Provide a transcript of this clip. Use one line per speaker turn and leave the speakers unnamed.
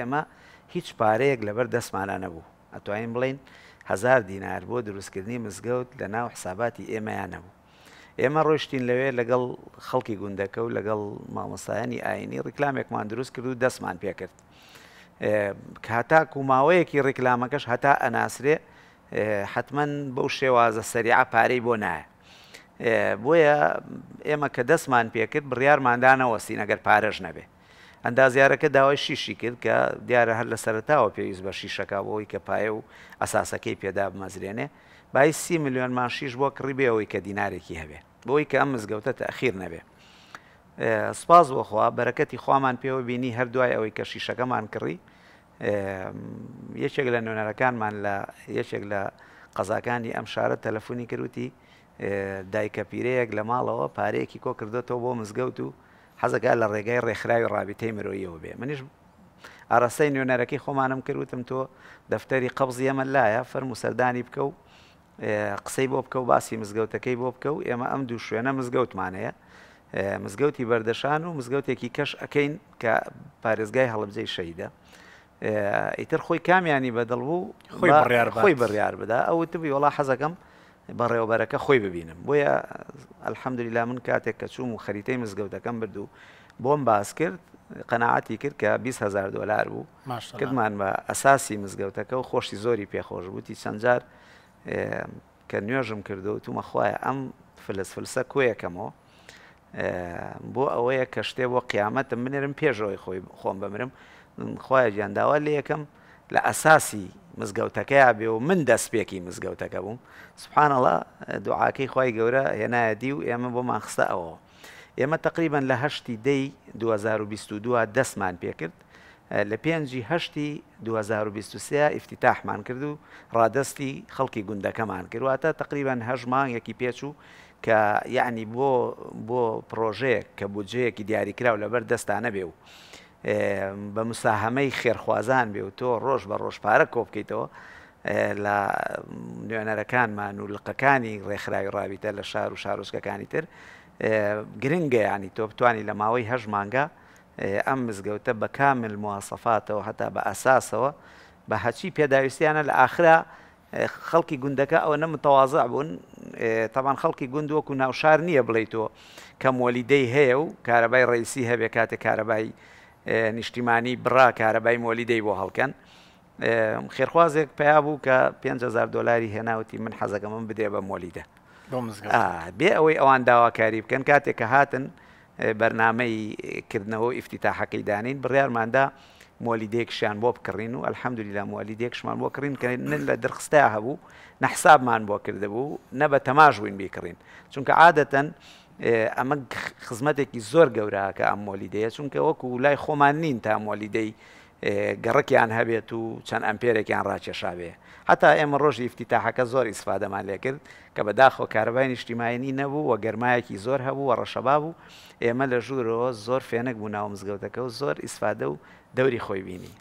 ئێمە هیچ پارەیەک لەبەر دەستمانانە بوو ئەتوانین بڵین هزار دینار بۆ دروستکردنی مزگەوت لە ناو حساباتی ئێمەیان نەبوو ئێمە ڕۆشتین لەوێ لەگەڵ خەڵکی گوندەکە و لەگەڵ مامۆسایانی ئاینی ڕیکلامێکمان دروست کرد و دەستمان پێکرد هەتاکو ماوەیەکی ڕیکلامەکەش هەتا ئەناسرێ حتمما بەو شێوازە سەریع پارەی بۆ نایە بۆیە ئێمە کە دەستمان پێکرد بڕیارماندانەوە سینەگەر پارەش نەبێت ئەندازیارەکە داوای شیشی کرد کە دیارە هەر لە سەرتاوە پێویست بە شیشەکەەوەی کە پایە و ئەساسەکەی پێدا بمەزرێنێ بای سی میلیۆن ماشیش بۆ کڕیبەوەی کە دینارێکی هەبێ بۆی کە ئەم مزگەوتە تەخیر نەبێ سپاز بۆخوا بەرەکەتی خوامان پێوە بینی هەردوای ئەوەی کە شیشەکەمان کڕی یەکێک لە نوێنەرەکانمان لە یەکێک لە قەزاکانی ئەم شارە تەلەفۆنی کروتی دایکە پیرەیەک لە ماڵەوە پارەیەکی کۆ کردێتەوە بۆ مزگەوت و حەزەکە لە ڕێگای ڕێکخراوی ڕابطەی مرۆیەوە بێ منیش ئاراسەی نوێنەرەکەی خۆمانم کردوتم تۆ دەفتەری قبز ئەمە لایە فەرمو سەردانی بکە و قسەی بۆ بکە و باسی مزگەوتەکەی بۆ بکە و ئێمە ئەم دوو شوێنە مزگەوتمانەیە مزگەوتی بەردەشان و مزگەوتێکی کەش ئەەکەین کە پارێزگای هەڵبجەی شەیدە ئیتر خۆی کامیانی بەدڵ بوو خۆی بڕیار خۆی بڕیار بدا ئەو تبی وڵا حەزەکەم بەڕێوەبەرەکە خۆی ببینم بۆیە ئەلحەمدلیلا من کاتێک کە چوم و خەریتەی مزگەوتەکەم بردو بۆم باس کرد قەنەعاتی کرد کە 20هزار دلار بوو کردمان بە ئەساسی مزگەوتەکە و خۆشی زۆری پێخۆش بووتی چەندجار کە نوێژم کردو و تومە خخوایە ئەم فلسفلسە کۆیەکەمەوە بۆ ئەوەیە کە شتێ بۆ قیامەتم منێرم پێشەوەی خۆی خۆم بمرم خخوایە گیانداوا لە یەکەم لە ئەساسی مزگەوتەکەی بێ و من دەستپێکی مزگەوتەکە بووم سبحانەڵە دوعاکەی خی گەورە هێنایەدی و ئێمە بۆمان خستە ئەوە ئێمە تقریبان لە هەشتی دەی 2022 دەستمان پێکرد لە پێنجی هەشتی 2023 ئفتیتاحمان کرد و ڕادستی خەڵکی گوندەکەمان کردواتە تقریبان هەژمانگێکی پێچ و کە یعنی بۆ بۆ پرۆژەیە کە بودجەیەکی دیاریکرااو لەبەر دەستانە بێ و بە مساهمەی خێرخوازان بێ و تۆ ڕۆژ بە ڕۆژپارە کۆبکەیتەوە لە نوێنەرەکانمان و لقەکانی ڕێکخراوی ڕاویتە لە شار و شارۆچکەکانی تر گرنگەیانی تۆ بتانی لە ماوەی هەژ مانگە ئەم مزگەوتە بە کامل مواسەفاتەوە هەتا بە ئەساسەوە بە هەچی پێداویستیانە لە ئاخرا خەڵکی گوندەکە ئەوە نەمتەواازع بوون تاوان خەڵکی گوند وەکو ناوشار نییە بڵێیتەوە کەم وەلیدەی هەیە و کارەبای ڕیسی هەبێ کاتێک کارەبایی نیشتیمانی بڕا کارەبای مۆلی دەی بۆ هەڵکەن خێرخوازێک پیا بوو کە 500 دلاری هێناوتی من حەزەکە من بدێ بە مۆلیدە بێ ئەوەی ئەوان داواکاری بکەن کاتێک کە هاتن بەرنمەیکردنەوە ئفتیتاحەکەی دانین بڕیارماندا مۆلیدێکشیان بۆ بکڕین و ئەلحەمدولی لە مۆلیدێکشمان بۆ کڕین کردن لە درخستا هەبوو نەحسابمان بۆ کردبوو نە بە تەماژوین بیکڕین چونکە عادەتەن ئەمە خزمەتێکی زۆر گەوراکە ئەم مۆلیدەیە چونکە وەکو لای خۆمان نین تا مۆلیدەی گەڕکیان هەبێت و چەند ئەمپێرێکیان ڕاکێشاوێ هەتا ئێمە ڕۆژی ئفتیتاحەکە زۆر ئیسفادەمان لێکرد کە بەداخۆ کاربای نیشتیماینی نەبوو و گەرمایەکی زۆر هەبوو و ڕەشەبا بوو ئێمە لە ژوورەوە زۆر فێنک بوو ناو مزگەوتەکە و زۆر ئیسفادە و دەوری خۆی بینی.